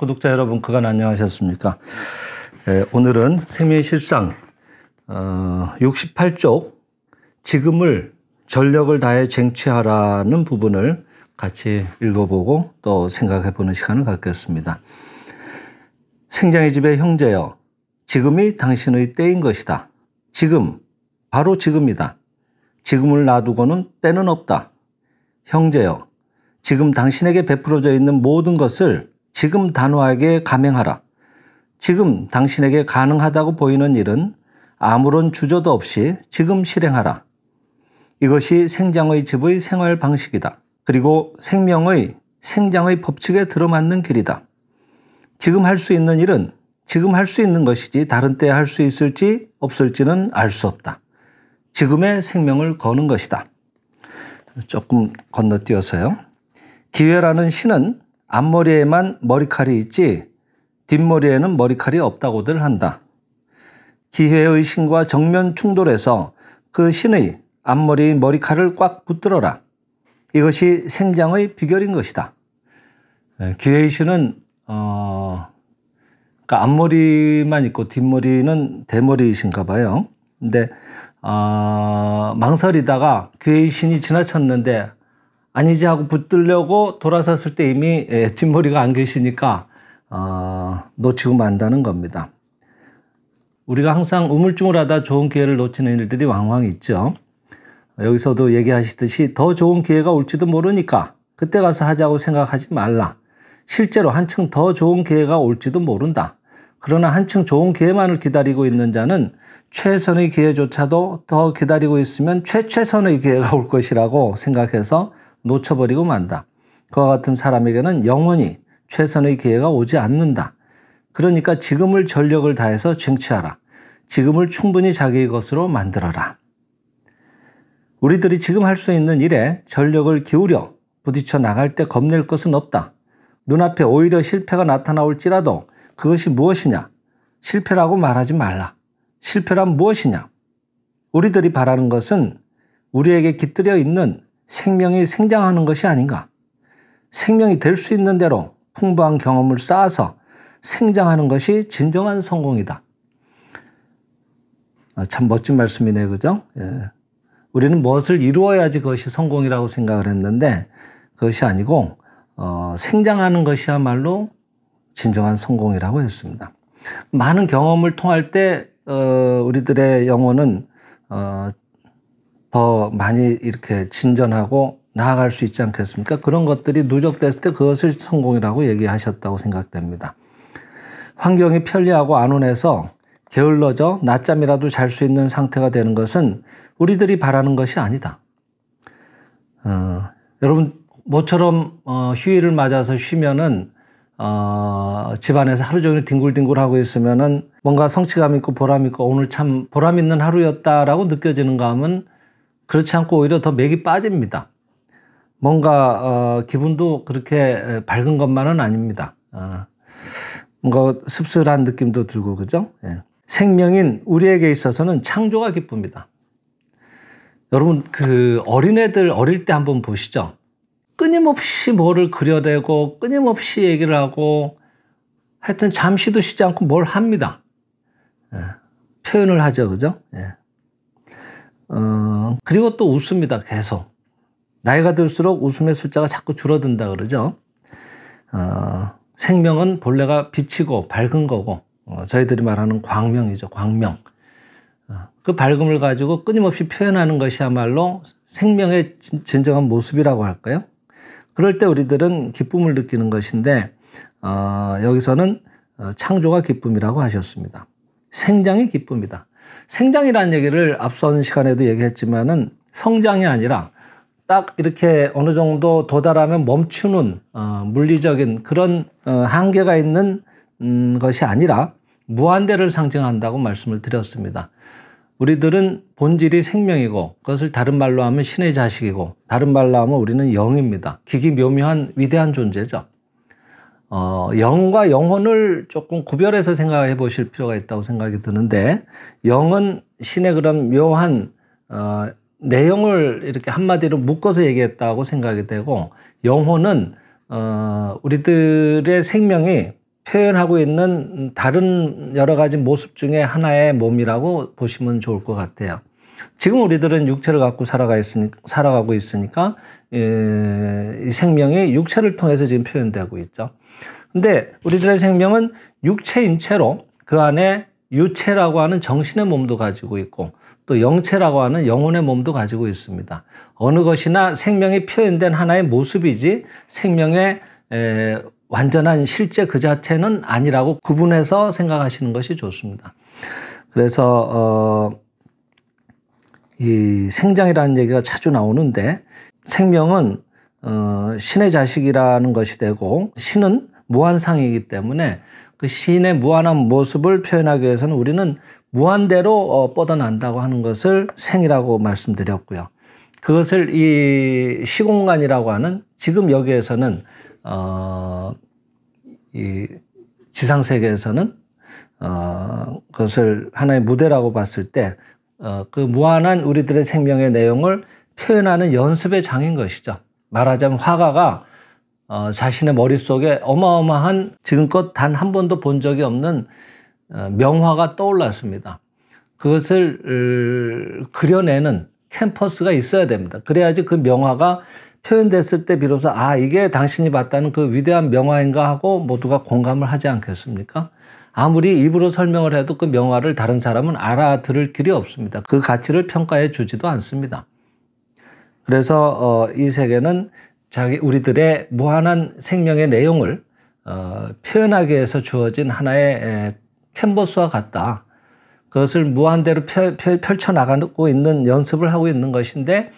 구독자 여러분, 그간 안녕하셨습니까? 예, 오늘은 생명의 실상 어, 68쪽 지금을 전력을 다해 쟁취하라는 부분을 같이 읽어보고 또 생각해 보는 시간을 갖겠습니다. 생장의 집의 형제여, 지금이 당신의 때인 것이다. 지금, 바로 지금이다. 지금을 놔두고는 때는 없다. 형제여, 지금 당신에게 베풀어져 있는 모든 것을 지금 단호하게 감행하라. 지금 당신에게 가능하다고 보이는 일은 아무런 주저도 없이 지금 실행하라. 이것이 생장의 집의 생활 방식이다. 그리고 생명의 생장의 법칙에 들어맞는 길이다. 지금 할 수 있는 일은 지금 할 수 있는 것이지 다른 때 할 수 있을지 없을지는 알 수 없다. 지금의 생명을 거는 것이다. 조금 건너뛰어서요. 기회라는 신은 앞머리에만 머리칼이 있지 뒷머리에는 머리칼이 없다고들 한다. 기회의 신과 정면 충돌해서 그 신의 앞머리 머리칼을 꽉 붙들어라. 이것이 생장의 비결인 것이다. 네, 기회의 신은 어, 그러니까 앞머리만 있고 뒷머리는 대머리이신가 봐요. 근데 어, 망설이다가 기회의 신이 지나쳤는데 아니지 하고 붙들려고 돌아섰을 때 이미 예, 뒷머리가 안 계시니까 어, 놓치고 만다는 겁니다. 우리가 항상 우물쭈물하다 좋은 기회를 놓치는 일들이 왕왕 있죠. 여기서도 얘기하시듯이 더 좋은 기회가 올지도 모르니까 그때 가서 하자고 생각하지 말라. 실제로 한층 더 좋은 기회가 올지도 모른다. 그러나 한층 좋은 기회만을 기다리고 있는 자는 최선의 기회조차도 더 기다리고 있으면 최최선의 기회가 올 것이라고 생각해서 놓쳐버리고 만다. 그와 같은 사람에게는 영원히 최선의 기회가 오지 않는다. 그러니까 지금을 전력을 다해서 쟁취하라. 지금을 충분히 자기의 것으로 만들어라. 우리들이 지금 할 수 있는 일에 전력을 기울여 부딪혀 나갈 때 겁낼 것은 없다. 눈앞에 오히려 실패가 나타나올지라도 그것이 무엇이냐? 실패라고 말하지 말라. 실패란 무엇이냐? 우리들이 바라는 것은 우리에게 깃들여 있는 생명이 생장하는 것이 아닌가. 생명이 될 수 있는 대로 풍부한 경험을 쌓아서 생장하는 것이 진정한 성공이다. 아, 참 멋진 말씀이네, 그죠? 예. 우리는 무엇을 이루어야지 그것이 성공이라고 생각을 했는데 그것이 아니고 어, 생장하는 것이야말로 진정한 성공이라고 했습니다. 많은 경험을 통할 때 어, 우리들의 영혼은 어, 더 많이 이렇게 진전하고 나아갈 수 있지 않겠습니까? 그런 것들이 누적됐을 때 그것을 성공이라고 얘기하셨다고 생각됩니다. 환경이 편리하고 안온해서 게을러져 낮잠이라도 잘 수 있는 상태가 되는 것은 우리들이 바라는 것이 아니다. 어, 여러분 모처럼 어, 휴일을 맞아서 쉬면은 어, 집안에서 하루 종일 뒹굴뒹굴 하고 있으면은 뭔가 성취감 있고 보람 있고 오늘 참 보람 있는 하루였다라고 느껴지는 감은 그렇지 않고 오히려 더 맥이 빠집니다. 뭔가 어, 기분도 그렇게 밝은 것만은 아닙니다. 어, 뭔가 씁쓸한 느낌도 들고 그죠? 예. 생명인 우리에게 있어서는 창조가 기쁩니다. 여러분 그 어린애들 어릴 때 한번 보시죠. 끊임없이 뭐를 그려대고 끊임없이 얘기를 하고 하여튼 잠시도 쉬지 않고 뭘 합니다. 예. 표현을 하죠, 그죠? 예. 어, 그리고 또 웃습니다. 계속. 나이가 들수록 웃음의 숫자가 자꾸 줄어든다 그러죠. 어, 생명은 본래가 빛이고 밝은 거고 어, 저희들이 말하는 광명이죠. 광명. 어, 그 밝음을 가지고 끊임없이 표현하는 것이야말로 생명의 진, 진정한 모습이라고 할까요? 그럴 때 우리들은 기쁨을 느끼는 것인데 어, 여기서는 어, 창조가 기쁨이라고 하셨습니다. 생장이 기쁨이다. 생장이라는 얘기를 앞선 시간에도 얘기했지만은 성장이 아니라 딱 이렇게 어느 정도 도달하면 멈추는 어, 물리적인 그런 어, 한계가 있는 음, 것이 아니라 무한대를 상징한다고 말씀을 드렸습니다. 우리들은 본질이 생명이고 그것을 다른 말로 하면 신의 자식이고 다른 말로 하면 우리는 영입니다. 기기 묘묘한 위대한 존재죠. 어, 영과 영혼을 조금 구별해서 생각해 보실 필요가 있다고 생각이 드는데 영은 신의 그런 묘한 어, 내용을 이렇게 한마디로 묶어서 얘기했다고 생각이 되고 영혼은 어, 우리들의 생명이 표현하고 있는 다른 여러 가지 모습 중에 하나의 몸이라고 보시면 좋을 것 같아요. 지금 우리들은 육체를 갖고 살아가 있으니, 살아가고 있으니까 이 생명이 육체를 통해서 지금 표현되고 있죠. 근데 우리들의 생명은 육체인 채로 그 안에 유체라고 하는 정신의 몸도 가지고 있고 또 영체라고 하는 영혼의 몸도 가지고 있습니다. 어느 것이나 생명이 표현된 하나의 모습이지 생명의 에, 완전한 실제 그 자체는 아니라고 구분해서 생각하시는 것이 좋습니다. 그래서 어, 이 생장이라는 얘기가 자주 나오는데 생명은 어, 신의 자식이라는 것이 되고 신은 무한상이기 때문에 그 신의 무한한 모습을 표현하기 위해서는 우리는 무한대로 어, 뻗어난다고 하는 것을 생이라고 말씀드렸고요. 그것을 이 시공간이라고 하는 지금 여기에서는 어, 이 지상 세계에서는 어, 그것을 하나의 무대라고 봤을 때그 어, 그 무한한 우리들의 생명의 내용을 표현하는 연습의 장인 것이죠. 말하자면 화가가 어, 자신의 머릿속에 어마어마한 지금껏 단 한 번도 본 적이 없는 어, 명화가 떠올랐습니다. 그것을 그려내는 캠퍼스가 있어야 됩니다. 그래야지 그 명화가 표현됐을 때 비로소 아 이게 당신이 봤다는 그 위대한 명화인가 하고 모두가 공감을 하지 않겠습니까? 아무리 입으로 설명을 해도 그 명화를 다른 사람은 알아들을 길이 없습니다. 그 가치를 평가해 주지도 않습니다. 그래서 어, 이 세계는 자기 우리들의 무한한 생명의 내용을 어, 표현하기 위해서 주어진 하나의 에, 캔버스와 같다. 그것을 무한대로 펴, 펼쳐 나가고 있는 연습을 하고 있는 것인데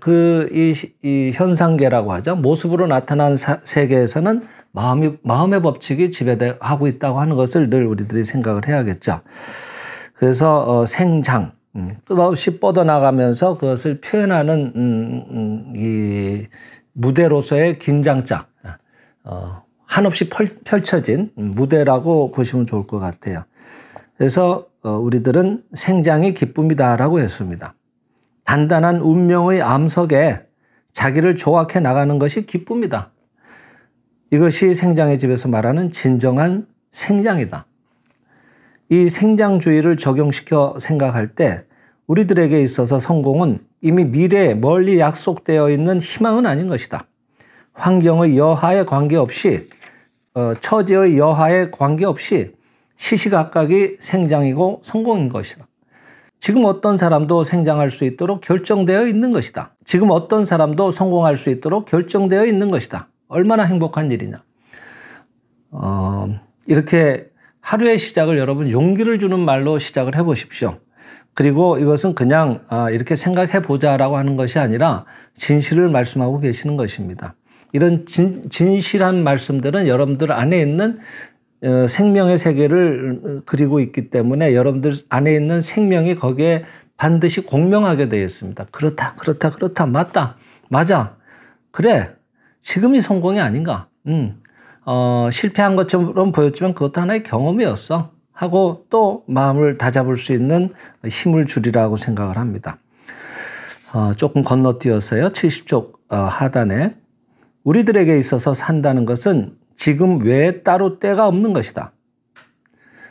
그이 이 현상계라고 하죠 모습으로 나타난 사, 세계에서는 마음이 마음의 법칙이 지배하고 있다고 하는 것을 늘 우리들이 생각을 해야겠죠. 그래서 어, 생장 끝없이 뻗어나가면서 그것을 표현하는 음, 음, 이 무대로서의 긴장장 어, 한없이 펼쳐진 무대라고 보시면 좋을 것 같아요. 그래서 어, 우리들은 생장이 기쁨이다라고 했습니다. 단단한 운명의 암석에 자기를 조악해 나가는 것이 기쁨이다. 이것이 생장의 집에서 말하는 진정한 생장이다. 이 생장주의를 적용시켜 생각할 때 우리들에게 있어서 성공은 이미 미래에 멀리 약속되어 있는 희망은 아닌 것이다. 환경의 여하에 관계없이 어, 처지의 여하에 관계없이 시시각각이 생장이고 성공인 것이다. 지금 어떤 사람도 생장할 수 있도록 결정되어 있는 것이다. 지금 어떤 사람도 성공할 수 있도록 결정되어 있는 것이다. 얼마나 행복한 일이냐. 어, 이렇게 하루의 시작을 여러분 용기를 주는 말로 시작을 해보십시오. 그리고 이것은 그냥 아, 이렇게 생각해 보자라고 하는 것이 아니라 진실을 말씀하고 계시는 것입니다. 이런 진, 진실한 말씀들은 여러분들 안에 있는 어, 생명의 세계를 어, 그리고 있기 때문에 여러분들 안에 있는 생명이 거기에 반드시 공명하게 되어 있습니다. 그렇다, 그렇다, 그렇다, 맞다, 맞아. 그래, 지금이 성공이 아닌가. 음, 어, 실패한 것처럼 보였지만 그것도 하나의 경험이었어. 하고 또 마음을 다잡을 수 있는 힘을 주리라고 생각을 합니다. 어, 조금 건너뛰어서요. 70쪽 어, 하단에 우리들에게 있어서 산다는 것은 지금 외에 따로 때가 없는 것이다.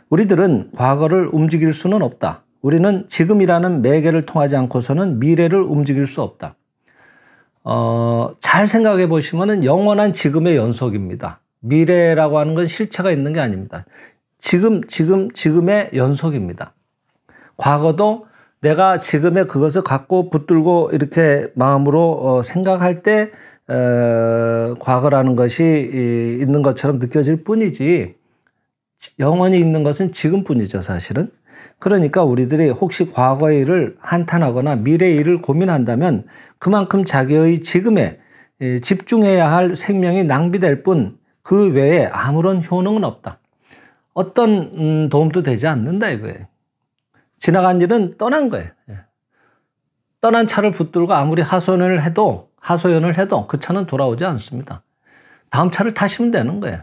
우리들은 과거를 움직일 수는 없다. 우리는 지금이라는 매개를 통하지 않고서는 미래를 움직일 수 없다. 어, 잘 생각해 보시면 영원한 지금의 연속입니다. 미래라고 하는 건 실체가 있는 게 아닙니다. 지금, 지금, 지금의 연속입니다. 과거도 내가 지금의 그것을 갖고 붙들고 이렇게 마음으로 어, 생각할 때 어, 과거라는 것이 있는 것처럼 느껴질 뿐이지 영원히 있는 것은 지금뿐이죠 사실은 그러니까 우리들이 혹시 과거의 일을 한탄하거나 미래의 일을 고민한다면 그만큼 자기의 지금에 집중해야 할 생명이 낭비될 뿐 그 외에 아무런 효능은 없다 어떤 음, 도움도 되지 않는다 이거예요. 지나간 일은 떠난 거예요. 예. 떠난 차를 붙들고 아무리 하소연을 해도 하소연을 해도 그 차는 돌아오지 않습니다. 다음 차를 타시면 되는 거예요.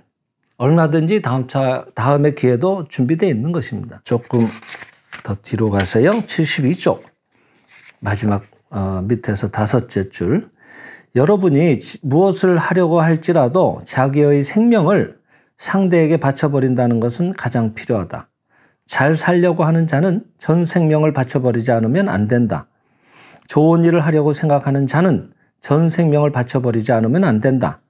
얼마든지 다음 차 다음의 기회도 준비되어 있는 것입니다. 조금 더 뒤로 가세요. 72쪽 마지막 어, 밑에서 다섯째 줄 여러분이 무엇을 하려고 할지라도 자기의 생명을 상대에게 바쳐버린다는 것은 가장 필요하다. 잘 살려고 하는 자는 전 생명을 바쳐버리지 않으면 안 된다. 좋은 일을 하려고 생각하는 자는 전 생명을 바쳐버리지 않으면 안 된다.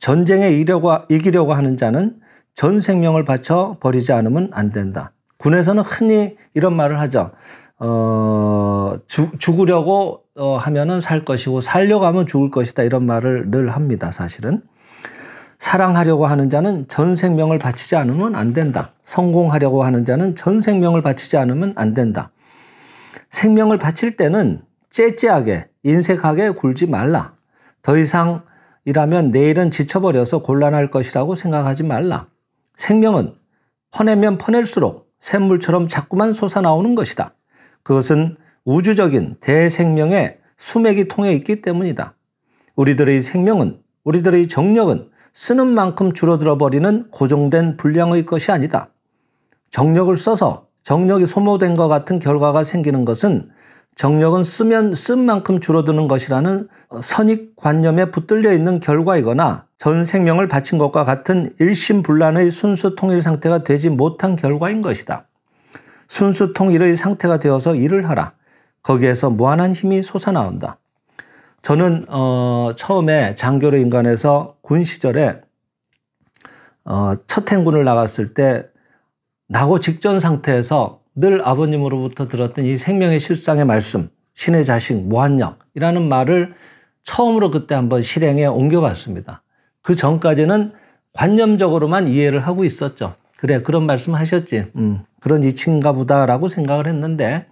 전쟁에 이려고, 이기려고 하는 자는 전 생명을 바쳐버리지 않으면 안 된다. 군에서는 흔히 이런 말을 하죠. 어, 주, 죽으려고 어, 하면은 살 것이고 살려고 하면 죽을 것이다. 이런 말을 늘 합니다. 사실은. 사랑하려고 하는 자는 전 생명을 바치지 않으면 안 된다. 성공하려고 하는 자는 전 생명을 바치지 않으면 안 된다. 생명을 바칠 때는 째째하게, 인색하게 굴지 말라. 더 이상 이라면 내일은 지쳐버려서 곤란할 것이라고 생각하지 말라. 생명은 퍼내면 퍼낼수록 샘물처럼 자꾸만 솟아나오는 것이다. 그것은 우주적인 대생명의 수맥이 통해 있기 때문이다. 우리들의 생명은, 우리들의 정력은 쓰는 만큼 줄어들어 버리는 고정된 분량의 것이 아니다. 정력을 써서 정력이 소모된 것 같은 결과가 생기는 것은 정력은 쓰면 쓴 만큼 줄어드는 것이라는 선입관념에 붙들려 있는 결과이거나 전 생명을 바친 것과 같은 일심불란의 순수 통일 상태가 되지 못한 결과인 것이다. 순수 통일의 상태가 되어서 일을 하라. 거기에서 무한한 힘이 솟아나온다. 저는 어, 처음에 장교로 인간에서 군 시절에 어, 첫 행군을 나갔을 때 나고 직전 상태에서 늘 아버님으로부터 들었던 이 생명의 실상의 말씀, 신의 자식, 무한력이라는 말을 처음으로 그때 한번 실행에 옮겨봤습니다. 그 전까지는 관념적으로만 이해를 하고 있었죠. 그래, 그런 말씀 하셨지. 음, 그런 이인가 보다라고 생각을 했는데,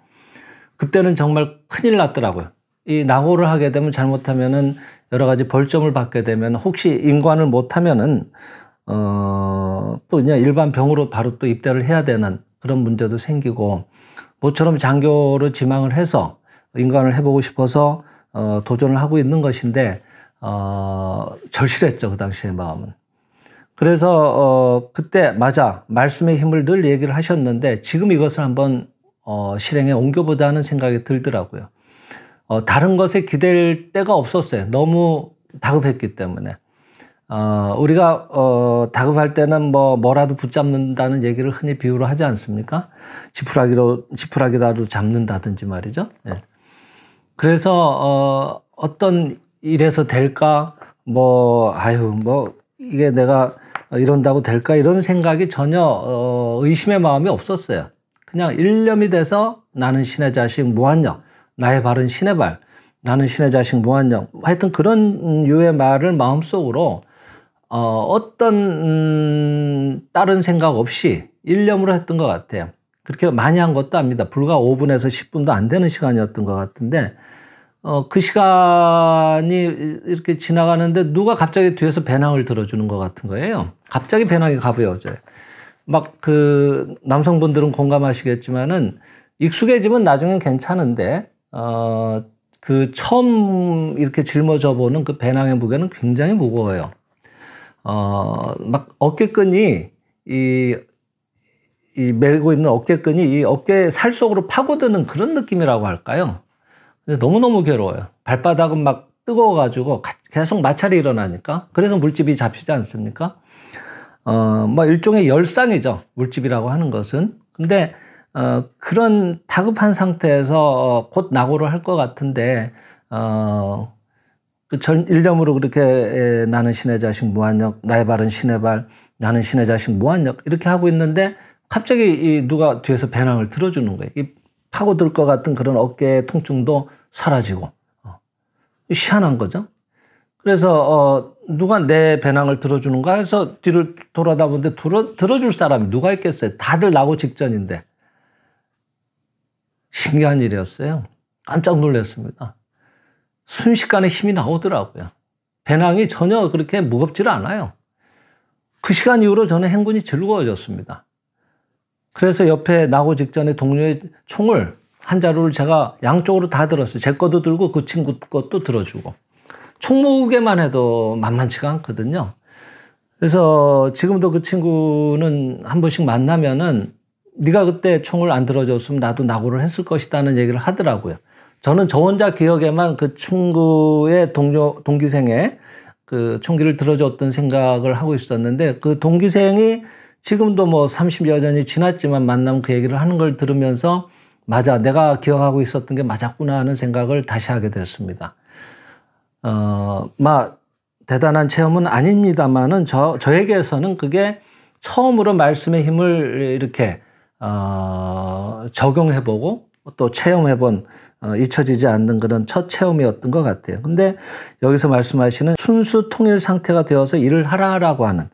그때는 정말 큰일 났더라고요. 이 낙오를 하게 되면 잘못하면은 여러 가지 벌점을 받게 되면 혹시 인관을 못하면은 어또 그냥 일반 병으로 바로 또 입대를 해야 되는 그런 문제도 생기고 모처럼 장교로 지망을 해서 인관을 해보고 싶어서 어, 도전을 하고 있는 것인데 어, 절실했죠 그 당시의 마음은. 그래서 어, 그때 맞아 말씀의 힘을 늘 얘기를 하셨는데 지금 이것을 한번 어, 실행에 옮겨보자는 생각이 들더라고요. 어, 다른 것에 기댈 데가 없었어요. 너무 다급했기 때문에. 어, 우리가 어, 다급할 때는 뭐 뭐라도 붙잡는다는 얘기를 흔히 비유로 하지 않습니까? 지푸라기로 지푸라기라도 잡는다든지 말이죠. 예. 그래서 어, 어떤 일에서 될까 뭐 아유 뭐 이게 내가 이런다고 될까 이런 생각이 전혀 어, 의심의 마음이 없었어요. 그냥 일념이 돼서 나는 신의 자식 무한력 나의 발은 신의 발, 나는 신의 자식 무한정. 하여튼 그런 유의 말을 마음속으로 어, 어떤 음, 다른 생각 없이 일념으로 했던 것 같아요. 그렇게 많이 한 것도 압니다. 불과 5분에서 10분도 안 되는 시간이었던 것 같은데 어, 그 시간이 이렇게 지나가는데 누가 갑자기 뒤에서 배낭을 들어주는 것 같은 거예요. 갑자기 배낭이 가벼워져요. 막그 남성분들은 공감하시겠지만은 익숙해지면 나중엔 괜찮은데 어, 그 처음 이렇게 짊어져 보는 그 배낭의 무게는 굉장히 무거워요. 어, 막 어깨끈이 이, 이 메고 있는 어깨끈이 이 어깨 살 속으로 파고드는 그런 느낌이라고 할까요? 근데 너무너무 괴로워요. 발바닥은 막 뜨거워가지고 계속 마찰이 일어나니까. 그래서 물집이 잡히지 않습니까? 어, 뭐 일종의 열상이죠. 물집이라고 하는 것은. 근데 어, 그런 다급한 상태에서 어, 곧 낙오를 할 것 같은데 어, 그전 일념으로 그렇게 에, 나는 신의 자식 무한역 나의 발은 신의 발 나는 신의 자식 무한역 이렇게 하고 있는데 갑자기 이 누가 뒤에서 배낭을 들어주는 거예요. 이 파고들 것 같은 그런 어깨의 통증도 사라지고 어, 희한한 거죠. 그래서 어, 누가 내 배낭을 들어주는가 해서 뒤를 돌아다 보는데 들어, 들어줄 사람이 누가 있겠어요. 다들 나고 직전인데 신기한 일이었어요. 깜짝 놀랐습니다. 순식간에 힘이 나오더라고요. 배낭이 전혀 그렇게 무겁질 않아요. 그 시간 이후로 저는 행군이 즐거워졌습니다. 그래서 옆에 나고 직전에 동료의 총을 한 자루를 제가 양쪽으로 다 들었어요. 제 것도 들고 그 친구 것도 들어주고. 총 모으게만 해도 만만치가 않거든요. 그래서 지금도 그 친구는 한 번씩 만나면은 네가 그때 총을 안 들어줬으면 나도 낙오를 했을 것이다는 얘기를 하더라고요. 저는 저 혼자 기억에만 그 친구의 동료 동기생의 그 총기를 들어줬던 생각을 하고 있었는데 그 동기생이 지금도 뭐 30여 년이 지났지만 만남그 얘기를 하는 걸 들으면서 맞아 내가 기억하고 있었던 게 맞았구나 하는 생각을 다시 하게 됐습니다. 어마 대단한 체험은 아닙니다만은 저 저에게서는 그게 처음으로 말씀의 힘을 이렇게 어, 적용해보고 또 체험해본 어, 잊혀지지 않는 그런 첫 체험이었던 것 같아요. 근데 여기서 말씀하시는 순수 통일 상태가 되어서 일을 하라라고 하는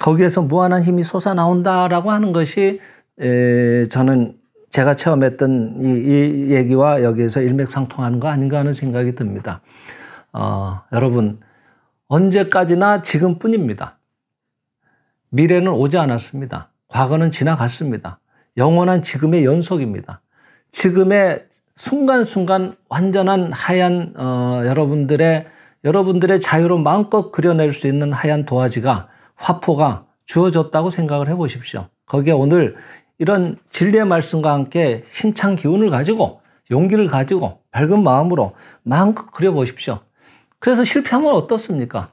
거기에서 무한한 힘이 솟아나온다라고 하는 것이 에, 저는 제가 체험했던 이, 이 얘기와 여기에서 일맥상통하는 거 아닌가 하는 생각이 듭니다. 어, 여러분 언제까지나 지금뿐입니다. 미래는 오지 않았습니다. 과거는 지나갔습니다. 영원한 지금의 연속입니다. 지금의 순간순간 완전한 하얀 어, 여러분들의 여러분들의 자유로 마음껏 그려낼 수 있는 하얀 도화지가 화포가 주어졌다고 생각을 해보십시오. 거기에 오늘 이런 진리의 말씀과 함께 힘찬 기운을 가지고 용기를 가지고 밝은 마음으로 마음껏 그려보십시오. 그래서 실패하면 어떻습니까?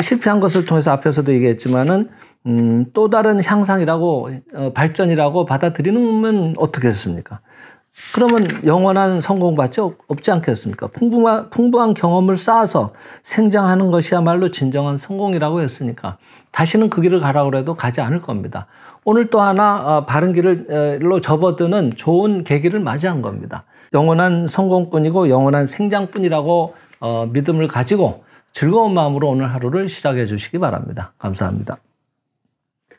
실패한 것을 통해서 앞에서도 얘기했지만은 음, 또 다른 향상이라고 어, 발전이라고 받아들이면 는 어떻겠습니까? 그러면 영원한 성공받지 없지 않겠습니까? 풍부한, 풍부한 경험을 쌓아서 생장하는 것이야말로 진정한 성공이라고 했으니까 다시는 그 길을 가라고 해도 가지 않을 겁니다. 오늘 또 하나 어, 바른 길로 어, 을 접어드는 좋은 계기를 맞이한 겁니다. 영원한 성공뿐이고 영원한 생장뿐이라고 어, 믿음을 가지고 즐거운 마음으로 오늘 하루를 시작해 주시기 바랍니다. 감사합니다.